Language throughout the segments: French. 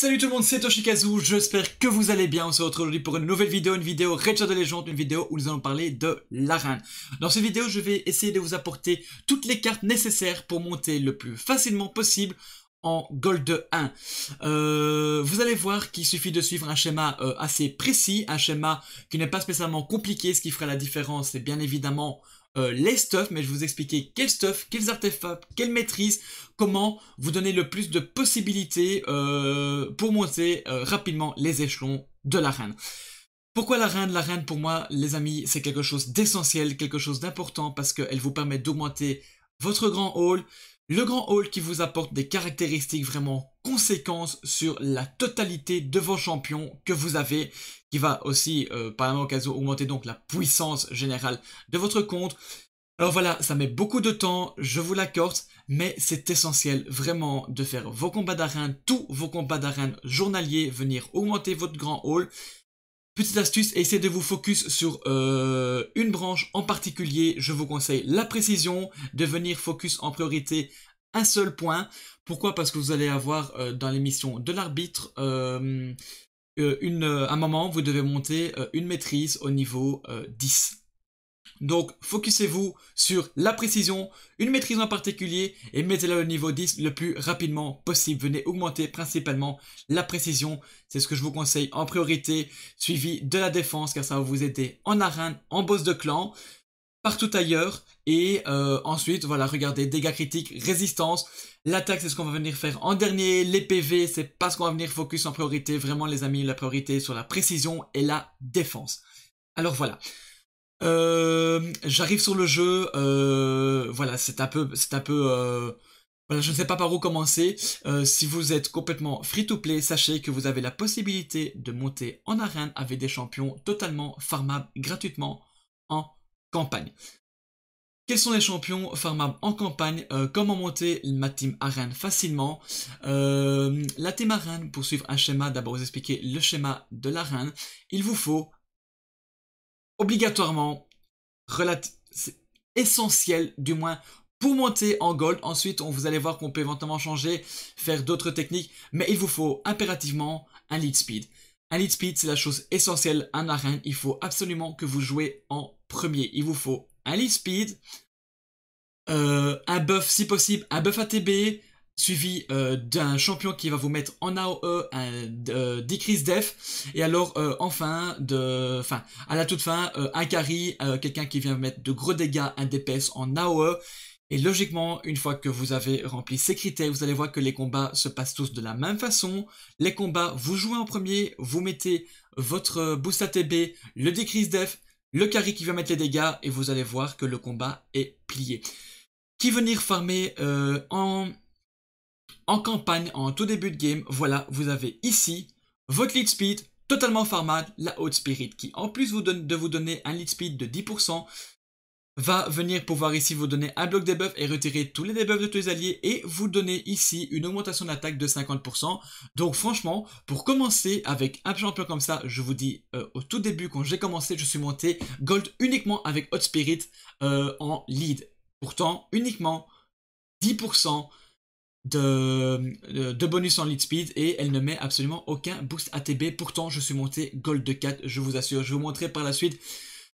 Salut tout le monde, c'est Toshikazu, j'espère que vous allez bien. On se retrouve aujourd'hui pour une nouvelle vidéo, une vidéo Rage de légende, une vidéo où nous allons parler de la reine. Dans cette vidéo, je vais essayer de vous apporter toutes les cartes nécessaires pour monter le plus facilement possible en Gold 1. Euh, vous allez voir qu'il suffit de suivre un schéma euh, assez précis, un schéma qui n'est pas spécialement compliqué. Ce qui fera la différence, c'est bien évidemment euh, les stuffs, mais je vais vous expliquer quels stuffs, quels artefacts, quelles maîtrises, comment vous donner le plus de possibilités euh, pour monter euh, rapidement les échelons de la reine. Pourquoi la reine La reine, pour moi, les amis, c'est quelque chose d'essentiel, quelque chose d'important parce qu'elle vous permet d'augmenter votre grand hall, le grand hall qui vous apporte des caractéristiques vraiment conséquences sur la totalité de vos champions que vous avez, qui va aussi euh, par la occasion augmenter donc la puissance générale de votre compte. Alors voilà, ça met beaucoup de temps, je vous l'accorde, mais c'est essentiel vraiment de faire vos combats d'arène, tous vos combats d'arène journaliers, venir augmenter votre grand hall, Petite astuce, essayez de vous focus sur euh, une branche en particulier. Je vous conseille la précision, de venir focus en priorité un seul point. Pourquoi Parce que vous allez avoir dans euh, dans l'émission de l'arbitre euh, un moment, vous devez monter une maîtrise au niveau 10. Donc, focussez-vous sur la précision, une maîtrise en particulier et mettez-la au niveau 10 le plus rapidement possible. Venez augmenter principalement la précision. C'est ce que je vous conseille en priorité, suivi de la défense, car ça va vous aider en arène, en boss de clan, partout ailleurs. Et euh, ensuite, voilà, regardez, dégâts critiques, résistance. L'attaque, c'est ce qu'on va venir faire en dernier. Les PV, c'est pas ce qu'on va venir focus en priorité. Vraiment, les amis, la priorité sur la précision et la défense. Alors voilà. Euh, j'arrive sur le jeu. Euh, voilà, c'est un peu, c'est un peu. Euh, voilà, je ne sais pas par où commencer. si vous êtes complètement free-to-play, sachez que vous avez la possibilité de monter en arène avec des champions totalement farmables gratuitement en campagne. Quels sont les champions farmables en campagne Comment monter ma team arène facilement La team arène, pour suivre un schéma, d'abord vous expliquer le schéma de l'arène. Il vous faut obligatoirement essentiel, du moins pour monter en gold. Ensuite, on, vous allez voir qu'on peut éventuellement changer, faire d'autres techniques, mais il vous faut impérativement un lead speed. Un lead speed, c'est la chose essentielle en arène. Il faut absolument que vous jouez en premier. Il vous faut un lead speed, euh, un buff si possible, un buff ATB, suivi euh, d'un champion qui va vous mettre en AOE un Decrease euh, Def, et alors euh, enfin, de, enfin, à la toute fin, un carry, quelqu'un qui vient mettre de gros dégâts, un DPS en AOE, et logiquement, une fois que vous avez rempli ces critères, vous allez voir que les combats se passent tous de la même façon. Les combats, vous jouez en premier, vous mettez votre boost ATB, le decrease def, le carry qui va mettre les dégâts, et vous allez voir que le combat est plié. Qui venir farmer en en campagne, en tout début de game, voilà, vous avez ici votre lead speed totalement format, la haute spirit qui en plus vous donne, de vous donner un lead speed de 10%, va venir pouvoir ici vous donner un bloc debuff et retirer tous les debuffs de tous les alliés et vous donner ici une augmentation d'attaque de 50%. Donc franchement, pour commencer avec un champion comme ça, je vous dis euh, au tout début quand j'ai commencé, je suis monté gold uniquement avec Hot Spirit euh, en lead. Pourtant, uniquement 10% de, bonus en lead speed et elle ne met absolument aucun boost ATB. Pourtant, je suis monté gold de 4, je vous assure. Je vous montrerai par la suite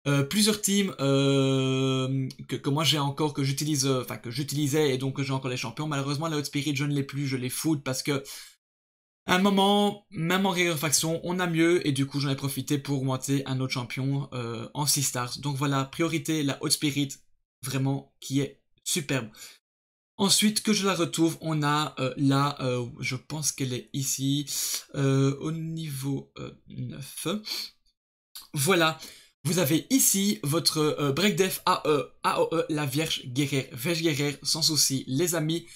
euh, plusieurs teams euh, que, moi j'ai encore, que j'utilise, euh, enfin que j'utilisais et donc que j'ai encore les champions. Malheureusement, la Hot Spirit, je ne l'ai plus, je l'ai food parce que à un moment, même en faction on a mieux et du coup j'en ai profité pour monter un autre champion en 6 stars. Donc voilà, priorité la Hot Spirit, vraiment qui est superbe. Ensuite, que je la retrouve, on a euh, là, euh, je pense qu'elle est ici, euh, au niveau 9. Voilà, vous avez ici votre breakdef AE, AOE, la Vierge Guerrière. Vierge Guerrière, sans souci, les amis.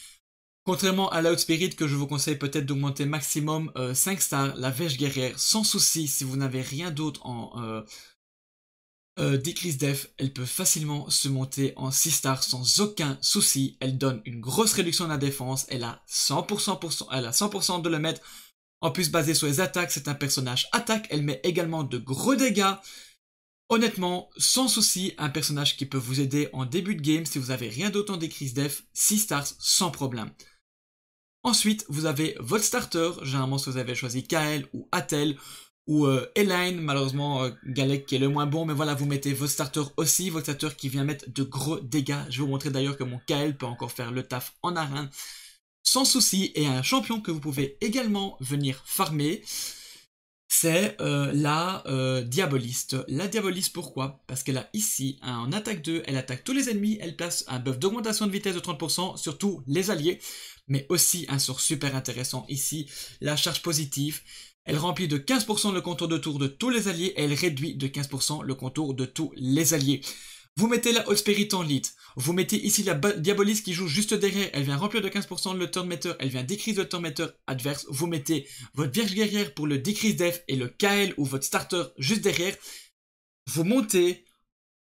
Contrairement à l'Out Spirit, que je vous conseille peut-être d'augmenter maximum 5 stars, la Vierge Guerrière, sans souci, si vous n'avez rien d'autre en euh, Def, elle peut facilement se monter en 6 stars sans aucun souci. Elle donne une grosse réduction de la défense. Elle a 100%, de le mettre. En plus, basé sur les attaques, c'est un personnage attaque. Elle met également de gros dégâts. Honnêtement, sans souci, un personnage qui peut vous aider en début de game si vous avez rien d'autant crises Def, 6 stars sans problème. Ensuite, vous avez votre starter, généralement si vous avez choisi Kael ou Atel, ou euh, Elaine, malheureusement euh, Galek qui est le moins bon, mais voilà, vous mettez vos starter aussi, votre starter qui vient mettre de gros dégâts. Je vais vous montrer d'ailleurs que mon KL peut encore faire le taf en arène sans souci, et un champion que vous pouvez également venir farmer, c'est euh, la Diaboliste. La Diaboliste, pourquoi Parce qu'elle a ici, un, attaque 2, elle attaque tous les ennemis, elle place un buff d'augmentation de vitesse de 30%, surtout les alliés, mais aussi un sort super intéressant ici, la charge positive, elle remplit de 15% le contour de tour de tous les alliés et elle réduit de 15% le contour de tous les alliés. Vous mettez la Hospérite en lead. Vous mettez ici la Diabolis qui joue juste derrière. Elle vient remplir de 15% le turn Elle vient décrise le turn adverse. Vous mettez votre Vierge guerrière pour le décrise def et le KL ou votre starter juste derrière. Vous montez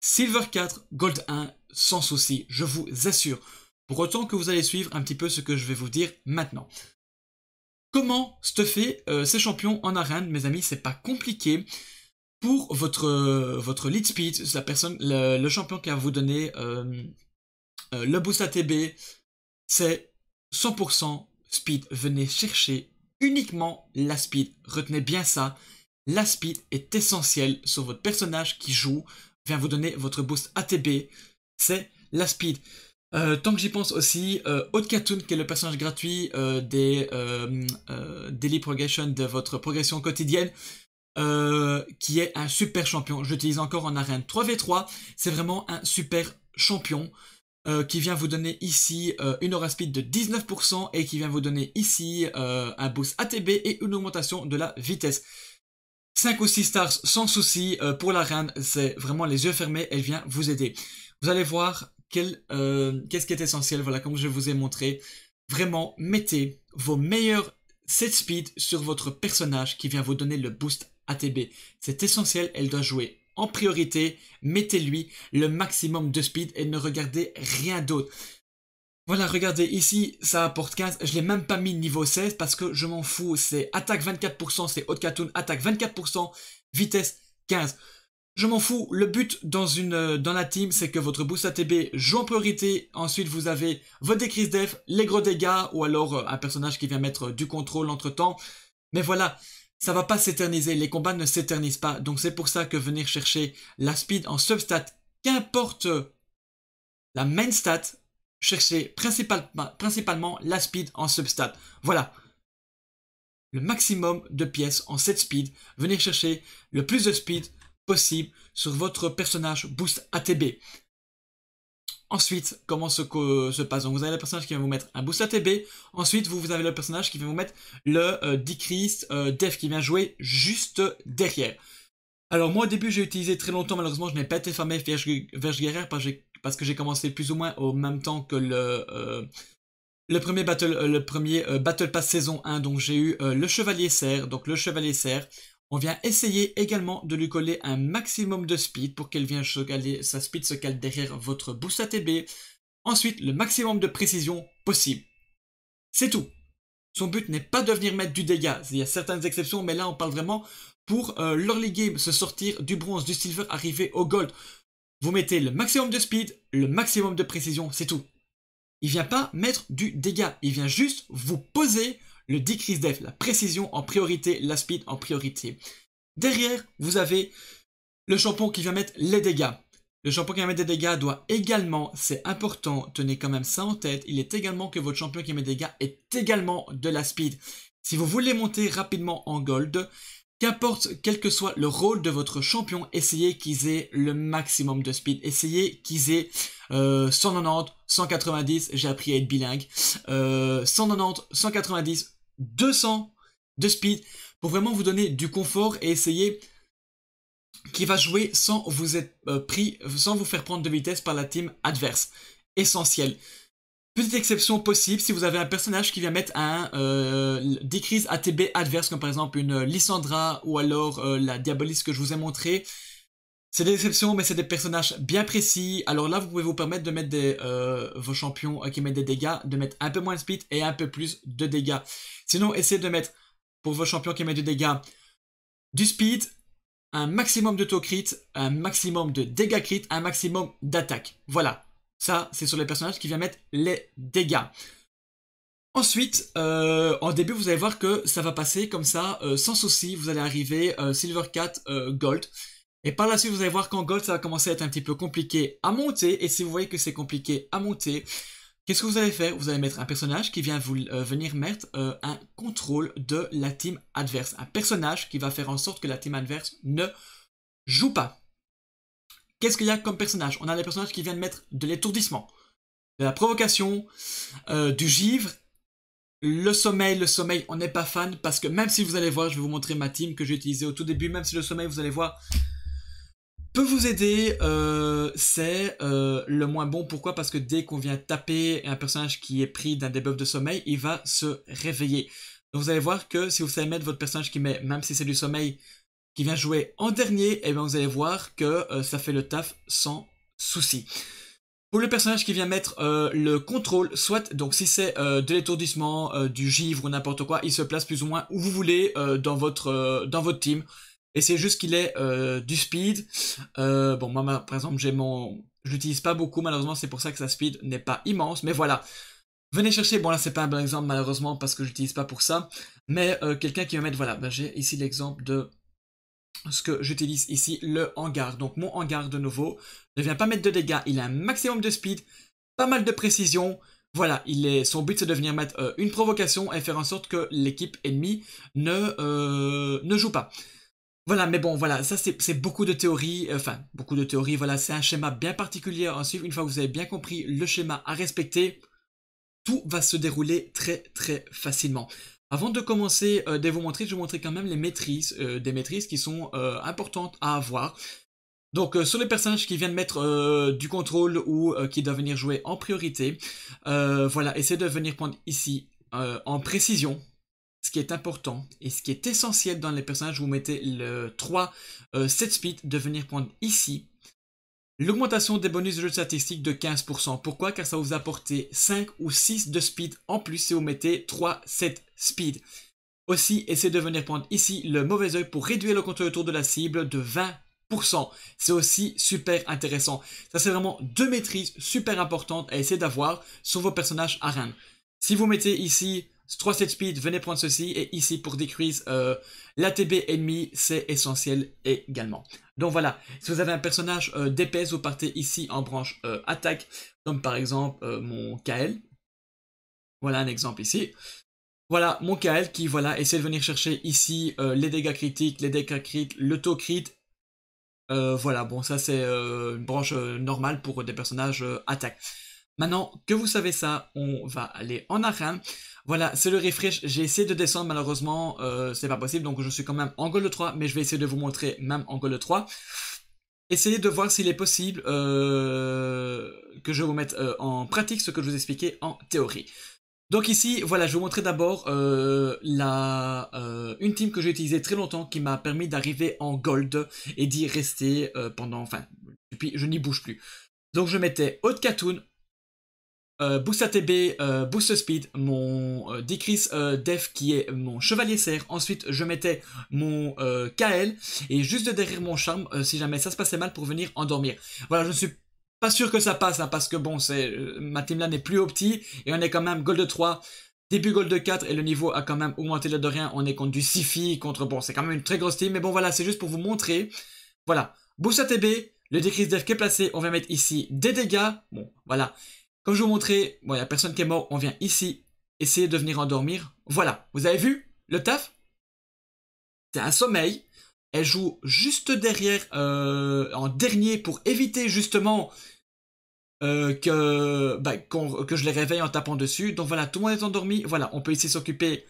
Silver 4, Gold 1 sans souci. Je vous assure. Pour autant que vous allez suivre un petit peu ce que je vais vous dire maintenant. Comment stuffer euh, ces champions en arène, mes amis, c'est pas compliqué. Pour votre, euh, votre lead speed, la personne, le, champion qui va vous donner euh, le boost ATB, c'est 100% speed. Venez chercher uniquement la speed. Retenez bien ça. La speed est essentielle sur votre personnage qui joue, vient vous donner votre boost ATB. C'est la speed. Euh, tant que j'y pense aussi, euh, qui est le personnage gratuit euh, des euh, Daily Progression de votre progression quotidienne, qui est un super champion. J'utilise encore en arène 3v3. C'est vraiment un super champion qui vient vous donner ici une aura speed de 19% et qui vient vous donner ici un boost ATB et une augmentation de la vitesse. 5 ou 6 stars sans souci pour l'arène, c'est vraiment les yeux fermés, elle vient vous aider. Vous allez voir, euh, qu'est-ce qui est essentiel, voilà, comme je vous ai montré. Vraiment, mettez vos meilleurs set speed sur votre personnage qui vient vous donner le boost ATB. C'est essentiel, elle doit jouer en priorité, mettez-lui le maximum de speed et ne regardez rien d'autre. Voilà, regardez, ici, ça apporte 15. Je ne l'ai même pas mis niveau 16 parce que je m'en fous. C'est attaque 24%, c'est Haute cartoon, attaque 24%, vitesse 15. Je m'en fous, le but dans, une, euh, dans la team, c'est que votre boost ATB joue en priorité, ensuite vous avez votre décrise def, les gros dégâts, ou alors euh, un personnage qui vient mettre euh, du contrôle entre temps. Mais voilà, ça va pas s'éterniser, les combats ne s'éternisent pas, donc c'est pour ça que venir chercher la speed en substat, qu'importe la main stat, chercher principalement la speed en substat. Voilà, le maximum de pièces en 7 speed, venir chercher le plus de speed, possible sur votre personnage Boost ATB. Ensuite, comment se, se passe Donc vous avez le personnage qui va vous mettre un boost ATB. Ensuite, vous, vous avez le personnage qui va vous mettre le euh, Decrease euh, dev qui vient jouer juste derrière. Alors moi au début j'ai utilisé très longtemps, malheureusement je n'ai pas été farmé Verge Guerrière parce que j'ai commencé plus ou moins au même temps que le, euh, le premier, battle, euh, le premier Battle Pass saison 1. Donc j'ai eu le Chevalier Serre, donc le Chevalier Serre. On vient essayer également de lui coller un maximum de speed pour qu'elle vienne se caler, sa speed se cale derrière votre boost ATB. Ensuite, le maximum de précision possible. C'est tout. Son but n'est pas de venir mettre du dégât. Il y a certaines exceptions, mais là on parle vraiment pour euh, l'early game, se sortir du bronze, du silver, arriver au gold. Vous mettez le maximum de speed, le maximum de précision, c'est tout. Il vient pas mettre du dégât, il vient juste vous poser le decrease def, la précision en priorité, la speed en priorité. Derrière, vous avez le champion qui va mettre les dégâts. Le champion qui va mettre des dégâts doit également, c'est important, tenez quand même ça en tête, il est également que votre champion qui met des dégâts est également de la speed. Si vous voulez monter rapidement en gold, qu'importe quel que soit le rôle de votre champion, essayez qu'ils aient le maximum de speed. Essayez qu'ils aient 190, euh, 190, j'ai appris à être bilingue, euh, 190, 190 200 de speed pour vraiment vous donner du confort et essayer qui va jouer sans vous être euh, pris, sans vous faire prendre de vitesse par la team adverse. Essentiel. Petite exception possible si vous avez un personnage qui vient mettre un, euh, ATB adverse comme par exemple une euh, lysandra ou alors euh, la diabolis que je vous ai montré c'est des exceptions, mais c'est des personnages bien précis. Alors là, vous pouvez vous permettre de mettre euh, vos champions euh, qui mettent des dégâts, de mettre un peu moins de speed et un peu plus de dégâts. Sinon, essayez de mettre, pour vos champions qui mettent des dégâts, du speed, un maximum de taux crit, un maximum de dégâts crit, un maximum d'attaque. Voilà. Ça, c'est sur les personnages qui viennent mettre les dégâts. Ensuite, euh, en début, vous allez voir que ça va passer comme ça, sans souci. Vous allez arriver Silver Cat Gold. Et par la suite, vous allez voir qu'en gold, ça va commencer à être un petit peu compliqué à monter. Et si vous voyez que c'est compliqué à monter, qu'est-ce que vous allez faire Vous allez mettre un personnage qui vient vous, euh, venir mettre euh, un contrôle de la team adverse. Un personnage qui va faire en sorte que la team adverse ne joue pas. Qu'est-ce qu'il y a comme personnage On a des personnages qui viennent mettre de l'étourdissement, de la provocation, euh, du givre le sommeil, le sommeil, on n'est pas fan parce que même si vous allez voir, je vais vous montrer ma team que j'ai utilisée au tout début, même si le sommeil, vous allez voir, peut vous aider, euh, c'est euh, le moins bon. Pourquoi Parce que dès qu'on vient taper un personnage qui est pris d'un debuff de sommeil, il va se réveiller. Donc vous allez voir que si vous savez mettre votre personnage qui met, même si c'est du sommeil, qui vient jouer en dernier, et eh bien vous allez voir que euh, ça fait le taf sans souci. Pour le personnage qui vient mettre le contrôle, soit donc si c'est de l'étourdissement, du givre ou n'importe quoi, il se place plus ou moins où vous voulez dans votre dans votre team. Et c'est juste qu'il est euh, du speed. Euh, bon, moi, par exemple, j'ai mon... Je l'utilise pas beaucoup, malheureusement, c'est pour ça que sa speed n'est pas immense. Mais voilà. Venez chercher, bon là c'est pas un bon exemple malheureusement parce que j'utilise pas pour ça, mais euh, quelqu'un qui va mettre, voilà, ben, j'ai ici l'exemple de ce que j'utilise ici, le hangar. Donc mon hangar de nouveau ne vient pas mettre de dégâts, il a un maximum de speed, pas mal de précision, voilà, il est, son but c'est de venir mettre une provocation et faire en sorte que l'équipe ennemie ne, ne joue pas. Voilà, mais bon, voilà, ça c'est beaucoup de théories, euh, enfin beaucoup de théories, voilà, c'est un schéma bien particulier à suivre. Une fois que vous avez bien compris le schéma à respecter, tout va se dérouler très très facilement. Avant de commencer euh, de vous montrer, je vais vous montrer quand même les maîtrises, euh, des maîtrises qui sont importantes à avoir. Donc sur les personnages qui viennent mettre du contrôle ou qui doivent venir jouer en priorité, voilà, essayez de venir prendre ici en précision, ce qui est important et ce qui est essentiel dans les personnages, vous mettez le 3, 7 euh, speed, de venir prendre ici. L'augmentation des bonus de jeu de statistique de 15%. Pourquoi Car ça va vous apporter 5 ou 6 de speed en plus si vous mettez 3, 7 speed. Aussi, essayez de venir prendre ici le mauvais oeil pour réduire le contrôle autour de la cible de 20%. C'est aussi super intéressant. Ça, c'est vraiment deux maîtrises super importantes à essayer d'avoir sur vos personnages reine. Si vous mettez ici 3-7 speed, venez prendre ceci. Et ici, pour decrease euh, l'ATB ennemi, c'est essentiel également. Donc voilà, si vous avez un personnage euh, vous partez ici en branche euh, attaque, comme par exemple euh, mon KL. Voilà un exemple ici. Voilà, mon KL qui, voilà, essaie de venir chercher ici les dégâts critiques, les dégâts crit, le taux crit. voilà, bon, ça c'est une branche normale pour des personnages attaque. Maintenant que vous savez ça, on va aller en arène. Voilà, c'est le refresh. J'ai essayé de descendre, malheureusement, euh, c'est pas possible. Donc, je suis quand même en gold 3, mais je vais essayer de vous montrer même en gold 3. Essayez de voir s'il est possible euh, que je vous mette euh, en pratique ce que je vous expliquais en théorie. Donc ici, voilà, je vais vous montrer d'abord une team que j'ai utilisée très longtemps qui m'a permis d'arriver en gold et d'y rester pendant, enfin, depuis, je n'y bouge plus. Donc je mettais Haute Katoon, euh, boost ATB, euh, boost speed, mon euh, decrease euh, def qui est mon chevalier serre. Ensuite, je mettais mon KL et juste derrière mon charme, si jamais ça se passait mal, pour venir endormir. Voilà, je ne suis pas sûr que ça passe là. Hein, parce que bon, c'est ma team là n'est plus au petit et on est quand même gold de 3. Début gold de 4 et le niveau a quand même augmenté là de rien. On est contre du Sifi, contre bon, c'est quand même une très grosse team. Mais bon, voilà, c'est juste pour vous montrer. Voilà, boost ATB, le décris def qui est placé, on va mettre ici des dégâts. Bon, voilà. Comme je vous montrais, bon, il n'y a personne qui est mort, on vient ici, essayer de venir endormir. Voilà, vous avez vu le taf C'est un sommeil. Elle joue juste derrière, euh, en dernier, pour éviter justement euh, que, bah, que je les réveille en tapant dessus. Donc voilà, tout le monde est endormi. Voilà, on peut ici s'occuper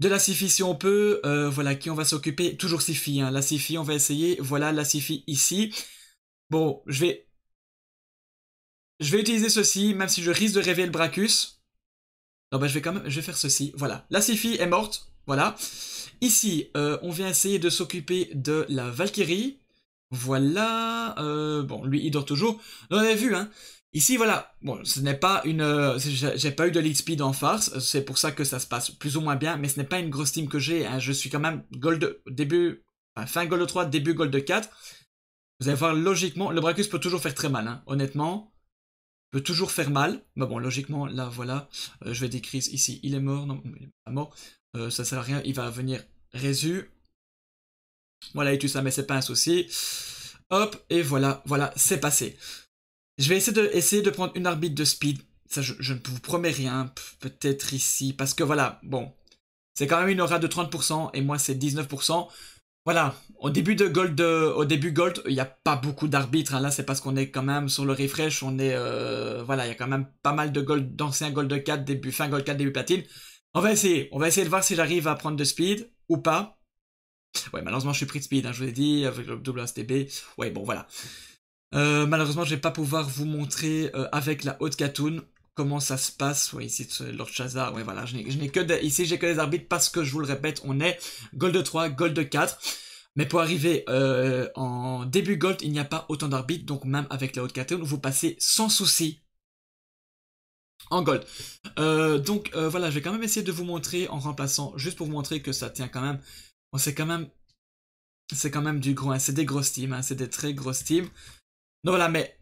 de la Sifi si on peut. Euh, voilà, qui on va s'occuper Toujours Sifi. Hein. La Sifi, on va essayer. Voilà, la Sifi ici. Bon, je vais je vais utiliser ceci, même si je risque de réveiller le Bracus. Non, ben, je vais quand même, je vais faire ceci. Voilà. La Sifi est morte. Voilà. Ici, euh, on vient essayer de s'occuper de la Valkyrie. Voilà. Euh, bon, lui, il dort toujours. On avez vu, hein. Ici, voilà. Bon, ce n'est pas une. Euh, j'ai pas eu de speed en Farce. C'est pour ça que ça se passe plus ou moins bien. Mais ce n'est pas une grosse team que j'ai. Hein. Je suis quand même gold début. fin gold 3, début gold 4. Vous allez voir, logiquement, le Bracus peut toujours faire très mal, hein, honnêtement peut toujours faire mal. mais bah bon, logiquement, là, voilà, euh, je vais décrire ici, il est mort, non, il pas mort, ça euh, ça sert à rien, il va venir résu. Voilà, et tout ça, mais c'est pas un souci. Hop, et voilà, voilà, c'est passé. Je vais essayer de, essayer de prendre une arbitre de speed. Ça, je, je ne vous promets rien, peut-être ici, parce que voilà, bon, c'est quand même une aura de 30%, et moi c'est 19%. Voilà, au début de Gold, euh, au début Gold, il n'y a pas beaucoup d'arbitres. Hein. Là, c'est parce qu'on est quand même sur le refresh, on est, euh, voilà, il y a quand même pas mal de Gold, d'anciens Gold 4, début fin Gold 4, début platine. On va essayer, on va essayer de voir si j'arrive à prendre de speed ou pas. Ouais, malheureusement, je suis pris de speed, hein, je vous ai dit, avec le stb. Ouais, bon, voilà. Euh, malheureusement, je vais pas pouvoir vous montrer avec la haute Katoon comment ça se passe. Oui. ici, euh, Lord Chazard, ouais, voilà, je n'ai que de, ici, j'ai que des arbitres parce que, je vous le répète, on est gold de 3, gold de 4. Mais pour arriver euh, en début gold, il n'y a pas autant d'arbitres, donc même avec la haute catégorie, vous passez sans souci en gold. Euh, donc voilà, je vais quand même essayer de vous montrer en remplaçant, juste pour vous montrer que ça tient quand même. On sait quand même, c'est quand même du gros, hein. c'est des grosses teams, hein. c'est des très grosses teams. Donc voilà, mais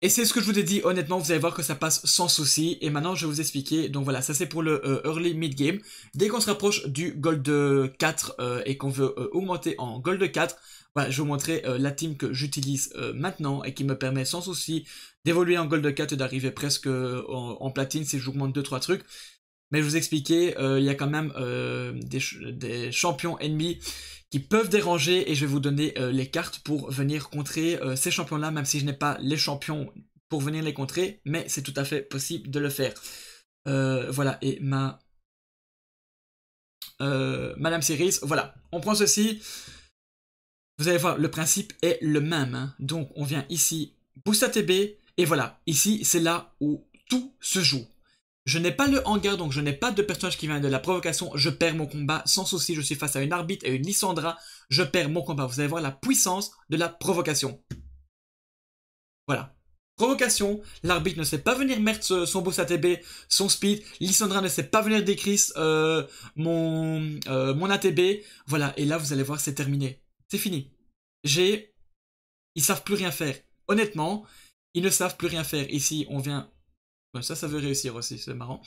et c'est ce que je vous ai dit, honnêtement, vous allez voir que ça passe sans souci. Et maintenant, je vais vous expliquer. Donc voilà, ça c'est pour le euh, early mid game. Dès qu'on se rapproche du gold 4 euh, et qu'on veut euh, augmenter en gold 4, voilà, je vais vous montrer la team que j'utilise maintenant et qui me permet sans souci d'évoluer en gold 4 et d'arriver presque en, platine si j'augmente 2-3 trucs. Mais je vous expliquer, il y a quand même des champions ennemis qui peuvent déranger et je vais vous donner euh, les cartes pour venir contrer euh, ces champions-là, même si je n'ai pas les champions pour venir les contrer, mais c'est tout à fait possible de le faire. Euh, voilà, et ma... Madame Cerise, voilà, on prend ceci. Vous allez voir, le principe est le même. Hein. Donc, on vient ici, boost TB, et voilà, ici, c'est là où tout se joue. Je n'ai pas le hangar, donc je n'ai pas de personnage qui vient de la provocation. Je perds mon combat. Sans souci, je suis face à une arbitre et une Lissandra. Je perds mon combat. Vous allez voir la puissance de la provocation. Voilà. Provocation, l'arbitre ne sait pas venir mettre son boss ATB, son speed, Lissandra ne sait pas venir décrire euh, mon, euh, mon ATB. Voilà, et là vous allez voir, c'est terminé. C'est fini. J'ai... Ils savent plus rien faire. Honnêtement, ils ne savent plus rien faire. Ici, on vient ça, ça veut réussir aussi, c'est marrant.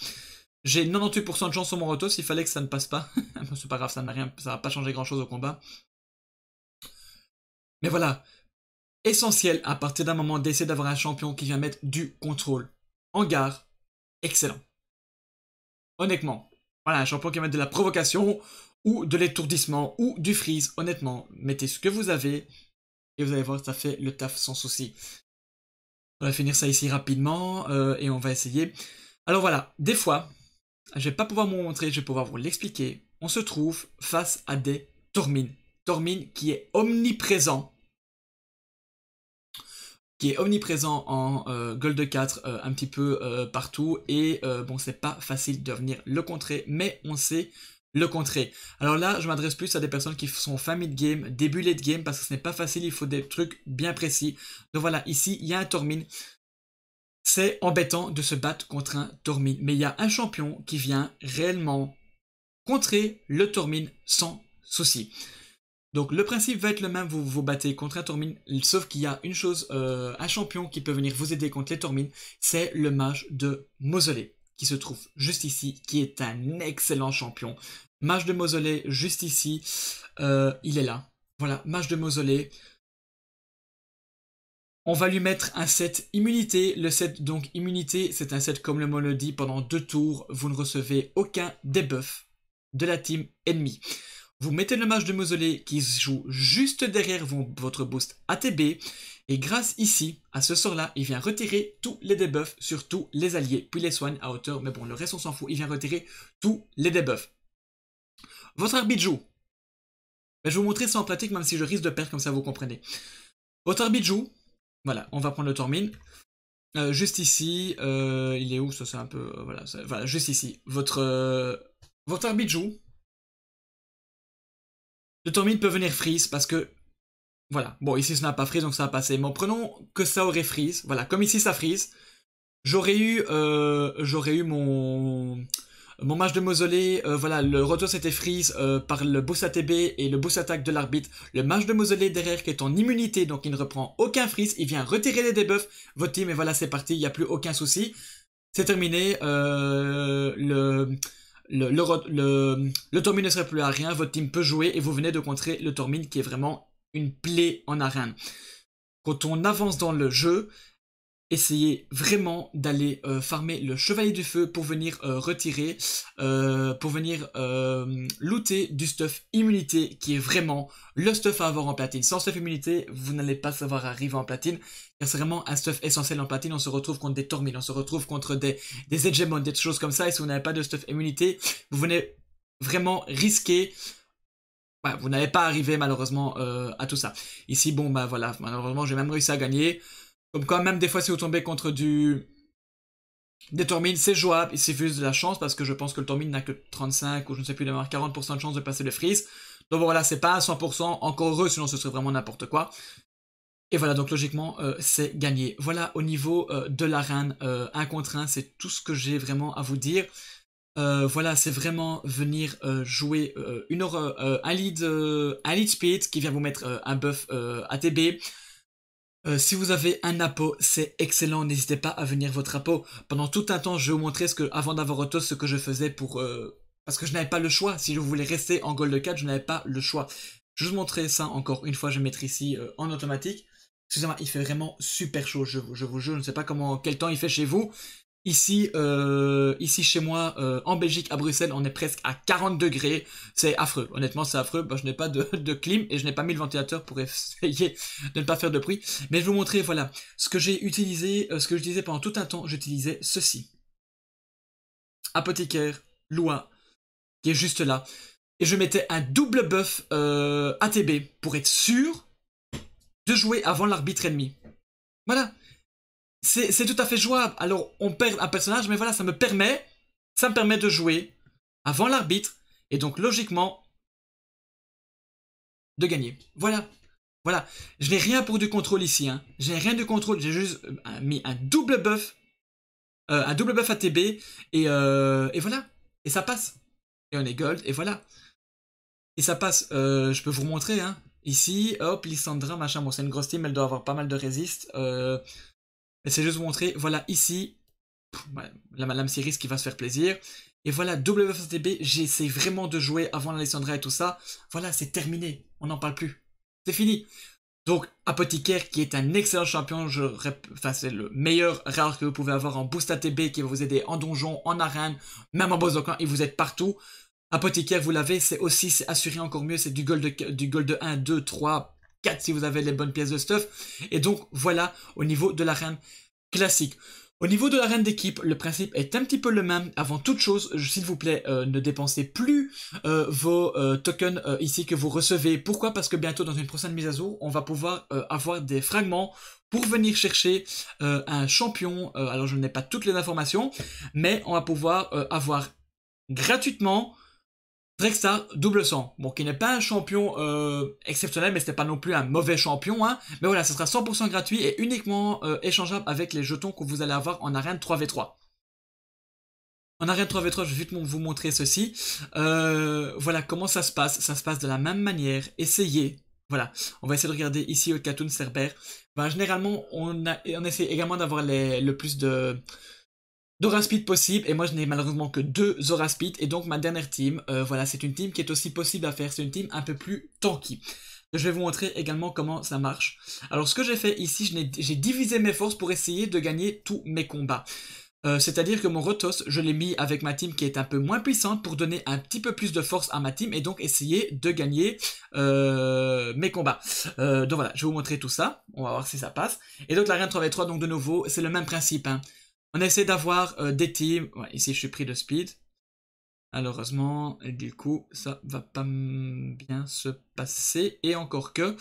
J'ai 98% de chance sur mon retour s'il fallait que ça ne passe pas. c'est pas grave, ça n'a rien, ça va pas changer grand chose au combat. Mais voilà, essentiel à partir d'un moment d'essayer d'avoir un champion qui vient mettre du contrôle. En gare, excellent. Honnêtement, voilà, un champion qui va mettre de la provocation ou de l'étourdissement ou du freeze. Honnêtement, mettez ce que vous avez et vous allez voir, ça fait le taf sans souci. On va finir ça ici rapidement euh, et on va essayer. Alors voilà, des fois, je vais pas pouvoir vous montrer, je vais pouvoir vous l'expliquer. On se trouve face à des Tormines. Tormines qui est omniprésent. Qui est omniprésent en euh, Gold 4 euh, un petit peu partout. Et bon, c'est pas facile de venir le contrer, mais on sait le contrer. Alors là, je m'adresse plus à des personnes qui sont fin de game, début late game, parce que ce n'est pas facile, il faut des trucs bien précis. Donc voilà, ici, il y a un Tormin. C'est embêtant de se battre contre un Tormin, mais il y a un champion qui vient réellement contrer le Tormin sans souci. Donc le principe va être le même, vous vous battez contre un Tormin, sauf qu'il y a une chose, euh, un champion qui peut venir vous aider contre les Tormines, c'est le mage de Mausolée qui se trouve juste ici, qui est un excellent champion. Mage de mausolée juste ici, euh, il est là. Voilà, mage de mausolée. On va lui mettre un set immunité. Le set donc immunité, c'est un set comme le mot le dit, pendant deux tours, vous ne recevez aucun debuff de la team ennemie. Vous mettez le mage de mausolée qui se joue juste derrière votre boost ATB et grâce ici à ce sort-là, il vient retirer tous les debuffs sur tous les alliés, puis les soigne à hauteur, mais bon, le reste on s'en fout, il vient retirer tous les debuffs. Votre arbitre joue. je vais vous montrer ça en pratique, même si je risque de perdre, comme ça vous comprenez. Votre arbitre Voilà, on va prendre le Tormine. Euh, juste ici, euh, il est où Ça c'est un peu... Euh, voilà, voilà, juste ici. Votre, votre arbitre Le Tormine peut venir freeze parce que voilà. Bon, ici, ça n'a pas freeze, donc ça a passé. Mais prenons que ça aurait freeze. Voilà, comme ici, ça freeze. J'aurais eu, euh, j'aurais eu mon, mon match de mausolée. Euh, voilà, le retour c'était freeze euh, par le boost ATB et le boost attaque de l'arbitre. Le match de mausolée derrière qui est en immunité, donc il ne reprend aucun freeze. Il vient retirer les debuffs. Votre team, et voilà, c'est parti. Il n'y a plus aucun souci. C'est terminé. le... Le, le, le, le ne serait plus à rien, votre team peut jouer et vous venez de contrer le Tormine qui est vraiment une plaie en arène. Quand on avance dans le jeu, essayez vraiment d'aller euh, farmer le chevalier du feu pour venir euh, retirer, euh, pour venir looter du stuff immunité qui est vraiment le stuff à avoir en platine. Sans stuff immunité, vous n'allez pas savoir arriver en platine, c'est vraiment un stuff essentiel en platine. On se retrouve contre des tormines, on se retrouve contre des, des hegemons, des choses comme ça, et si vous n'avez pas de stuff immunité, vous venez vraiment risquer vous n'avez pas arrivé malheureusement euh, à tout ça. Ici, bon, ben voilà, malheureusement, j'ai même réussi à gagner. Comme quand même, des fois, si vous tombez contre du... Des tourmines, c'est jouable, il suffit de la chance, parce que je pense que le tourmine n'a que 35 ou je ne sais plus, d'avoir 40% de chance de passer le freeze. Donc voilà, c'est pas 100%, encore heureux, sinon ce serait vraiment n'importe quoi. Et voilà, donc logiquement, euh, c'est gagné. Voilà, au niveau euh, de la reine, 1 contre 1, c'est tout ce que j'ai vraiment à vous dire. Euh, voilà, c'est vraiment venir euh, jouer euh, une un lead, speed qui vient vous mettre un buff ATB. si vous avez un apo, c'est excellent, n'hésitez pas à venir votre apo. Pendant tout un temps, je vais vous montrer ce que, avant d'avoir autos ce que je faisais pour... parce que je n'avais pas le choix, si je voulais rester en gold 4, je n'avais pas le choix. Je vais vous montrer ça encore une fois, je vais mettre ici en automatique. Excusez-moi, il fait vraiment super chaud, je, je vous jure, je ne sais pas comment, quel temps il fait chez vous, Ici, euh, ici chez moi, euh, en Belgique, à Bruxelles, on est presque à 40 degrés. C'est affreux. Honnêtement, c'est affreux. Bah, je n'ai pas de, de, clim et je n'ai pas mis le ventilateur pour essayer de ne pas faire de bruit. Mais je vais vous montrer, voilà, ce que j'ai utilisé, euh, ce que je disais pendant tout un temps, j'utilisais ceci. Apothicaire, loin, qui est juste là. Et je mettais un double buff ATB pour être sûr de jouer avant l'arbitre ennemi. Voilà c'est tout à fait jouable. Alors, on perd un personnage, mais voilà, ça me permet, ça me permet de jouer avant l'arbitre, et donc logiquement, de gagner. Voilà. Voilà. Je n'ai rien pour du contrôle ici. Hein. J'ai rien de contrôle. J'ai juste euh, mis un double buff. Euh, un double buff ATB. Et, euh, et voilà. Et ça passe. Et on est gold. Et voilà. Et ça passe. je peux vous montrer. Hein. Ici, hop, Lissandra, machin. Bon, c'est une grosse team. Elle doit avoir pas mal de résistes c'est juste vous montrer, voilà ici, la Madame Cyrus qui va se faire plaisir. Et voilà, WFATB, j'essaie vraiment de jouer avant l'Alessandra et tout ça. Voilà, c'est terminé, on n'en parle plus. C'est fini. Donc, Apothicaire, qui est un excellent champion, enfin, c'est le meilleur rare que vous pouvez avoir en boost ATB, qui va vous aider en donjon, en arène, même en boss camp, il vous êtes partout. Apothicaire, vous l'avez, c'est aussi, assuré encore mieux, c'est du gold, du gold de 1, 2, 3, 4 si vous avez les bonnes pièces de stuff. Et donc voilà au niveau de l'arène classique. Au niveau de l'arène d'équipe, le principe est un petit peu le même. Avant toute chose, s'il vous plaît, euh, ne dépensez plus euh, vos euh, tokens ici que vous recevez. Pourquoi Parce que bientôt, dans une prochaine mise à jour, on va pouvoir avoir des fragments pour venir chercher un champion. alors, je n'ai pas toutes les informations, mais on va pouvoir avoir gratuitement Drexstar, double sang. Bon, qui n'est pas un champion euh, exceptionnel, mais ce n'est pas non plus un mauvais champion. Hein. Mais voilà, ce sera 100% gratuit et uniquement euh, échangeable avec les jetons que vous allez avoir en arène 3v3. En arène 3v3, je vais vite vous montrer ceci. Euh, voilà comment ça se passe. Ça se passe de la même manière. Essayez. Voilà, on va essayer de regarder ici au Katoon Cerber. Ben, généralement, on, on essaie également d'avoir le plus de... Speed possible et moi je n'ai malheureusement que deux Speed, et donc ma dernière team, euh, voilà c'est une team qui est aussi possible à faire, c'est une team un peu plus tanky. Je vais vous montrer également comment ça marche. Alors ce que j'ai fait ici, j'ai divisé mes forces pour essayer de gagner tous mes combats. Euh, c'est-à-dire que mon Rotos, je l'ai mis avec ma team qui est un peu moins puissante pour donner un petit peu plus de force à ma team et donc essayer de gagner euh, mes combats. donc voilà, je vais vous montrer tout ça. On va voir si ça passe. Et donc la Reine 3v3, donc de nouveau, c'est le même principe. Hein. On essaie d'avoir euh, des teams. ici, je suis pris de speed. Malheureusement, du coup, ça va pas bien se passer. Et encore que,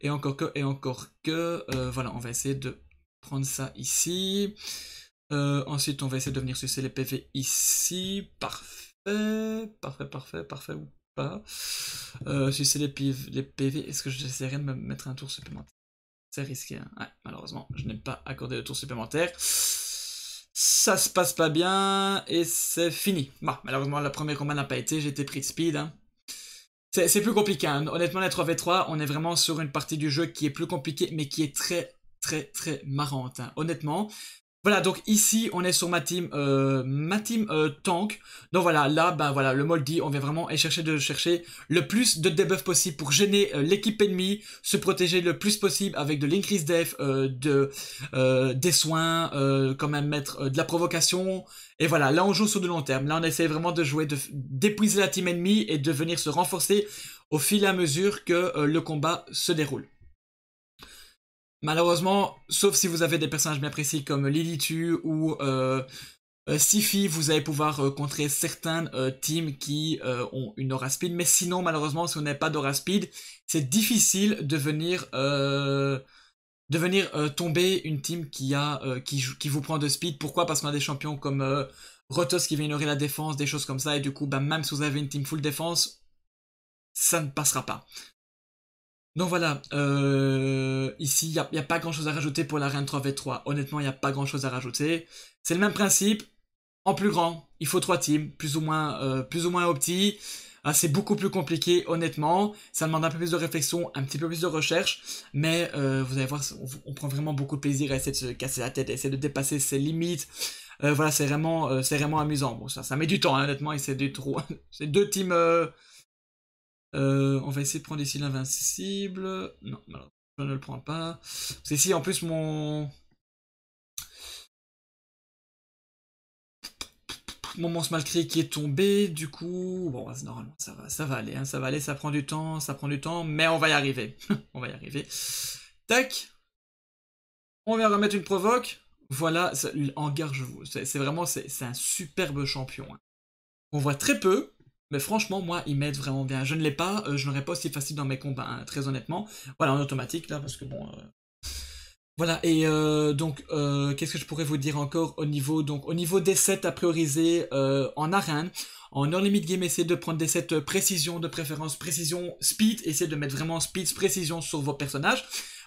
et encore que, et encore que. Euh, voilà, on va essayer de prendre ça ici. Euh, ensuite, on va essayer de venir sucer les PV ici. Parfait, parfait, parfait, parfait ou pas. Euh, sucer les, PV. Les PV. Est-ce que j'essaierai de me mettre un tour supplémentaire C'est risqué. Hein. malheureusement, je n'ai pas accordé le tour supplémentaire ça se passe pas bien et c'est fini. Bah, malheureusement, le premier combat n'a pas été, j'étais pris de speed. Hein. C'est plus compliqué, hein. honnêtement, la 3v3, on est vraiment sur une partie du jeu qui est plus compliquée, mais qui est très, très, très marrante. Hein. Honnêtement, voilà, donc ici, on est sur ma team, euh, ma team euh, tank. Donc voilà, là, ben voilà, le dit on vient vraiment chercher de chercher le plus de debuffs possible pour gêner euh, l'équipe ennemie, se protéger le plus possible avec de l'increase def, euh, de, des soins, quand même mettre de la provocation. Et voilà, là, on joue sur du long terme. Là, on essaie vraiment de jouer, d'épuiser la team ennemie et de venir se renforcer au fil et à mesure que le combat se déroule. Malheureusement, sauf si vous avez des personnages bien précis comme Lilithu ou euh, euh, Sifi, vous allez pouvoir euh, contrer certains euh, teams qui ont une aura speed. Mais sinon, malheureusement, si vous n'avez pas d'aura speed, c'est difficile de venir, tomber une team qui, qui, vous prend de speed. Pourquoi Parce qu'on a des champions comme Rotos qui vient ignorer la défense, des choses comme ça. Et du coup, bah, même si vous avez une team full défense, ça ne passera pas. Donc voilà, euh, ici, il n'y a, pas grand-chose à rajouter pour la reine 3v3. Honnêtement, il n'y a pas grand-chose à rajouter. C'est le même principe, en plus grand, il faut trois teams, plus ou moins, euh, plus ou moins ah, c'est beaucoup plus compliqué, honnêtement. Ça demande un peu plus de réflexion, un petit peu plus de recherche. Mais euh, vous allez voir, on, prend vraiment beaucoup de plaisir à essayer de se casser la tête, à essayer de dépasser ses limites. Euh, voilà, c'est vraiment, vraiment amusant. Bon, ça, ça met du temps, hein, honnêtement. c'est c'est deux teams euh, on va essayer de prendre ici l'invincible. Non, je ne le prends pas. C'est ici, en plus, mon... Mon mal créé qui est tombé, du coup, bon, bah, normalement, ça va, ça va aller, hein. ça va aller, ça prend du temps, ça prend du temps, mais on va y arriver. on va y arriver. Tac On vient remettre une provoque. Voilà, ça, en vous. C'est vraiment, c'est un superbe champion. Hein. On voit très peu, mais franchement, moi, ils m'aident vraiment bien. Je ne l'ai pas, euh, je n'aurais pas aussi facile dans mes combats, hein, très honnêtement. Voilà, en automatique, là, parce que bon... Euh, voilà, et euh, donc, qu'est-ce que je pourrais vous dire encore au niveau donc au niveau des sets à prioriser en arène En early limit game, essayez de prendre des sets précision de préférence, précision, speed. Essayez de mettre vraiment speed, précision sur vos personnages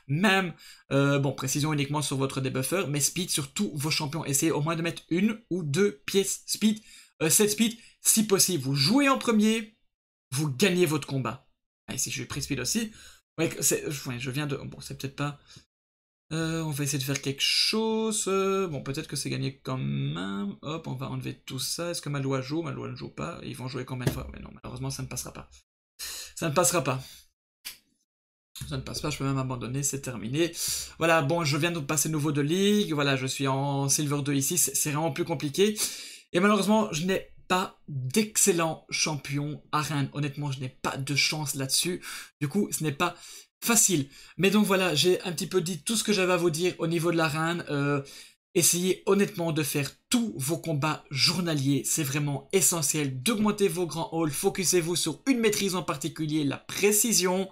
même, bon, précision uniquement sur votre debuffer, mais speed sur tous vos champions. Essayez au moins de mettre une ou deux pièces speed 7 euh, speed, si possible, vous jouez en premier, vous gagnez votre combat. Ah, ici, je vais speed aussi. Euh, ouais, je viens de... Bon, c'est peut-être pas... Euh, on va essayer de faire quelque chose. Bon, peut-être que c'est gagné quand même. Hop, on va enlever tout ça. Est-ce que ma loi joue Ma loi ne joue pas. Ils vont jouer combien de fois Mais non, malheureusement, ça ne passera pas. Ça ne passera pas. Ça ne passe pas, je peux même abandonner, c'est terminé. Voilà, bon, je viens de passer nouveau de ligue. Voilà, je suis en Silver 2 ici. C'est vraiment plus compliqué. Et malheureusement, je n'ai pas d'excellent champion à Reine. Honnêtement, je n'ai pas de chance là-dessus. Du coup, ce n'est pas facile. Mais donc voilà, j'ai un petit peu dit tout ce que j'avais à vous dire au niveau de la Reine. Euh, essayez honnêtement de faire tous vos combats journaliers. C'est vraiment essentiel d'augmenter vos grands halls. Focussez-vous sur une maîtrise en particulier, la précision.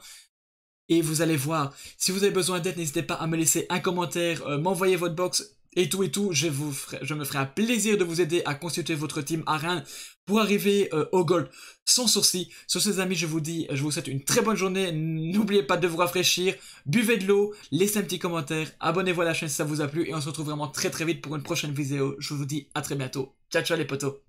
Et vous allez voir, si vous avez besoin d'aide, n'hésitez pas à me laisser un commentaire, euh, m'envoyer votre box, et tout et tout, je, vous je me ferai un plaisir de vous aider à constituer votre team à Rennes pour arriver euh, au gold sans sourcil. Sur ces amis, je vous dis, je vous souhaite une très bonne journée. N'oubliez pas de vous rafraîchir, buvez de l'eau, laissez un petit commentaire, abonnez-vous à la chaîne si ça vous a plu et on se retrouve vraiment très très vite pour une prochaine vidéo. Je vous dis à très bientôt. Ciao ciao les potos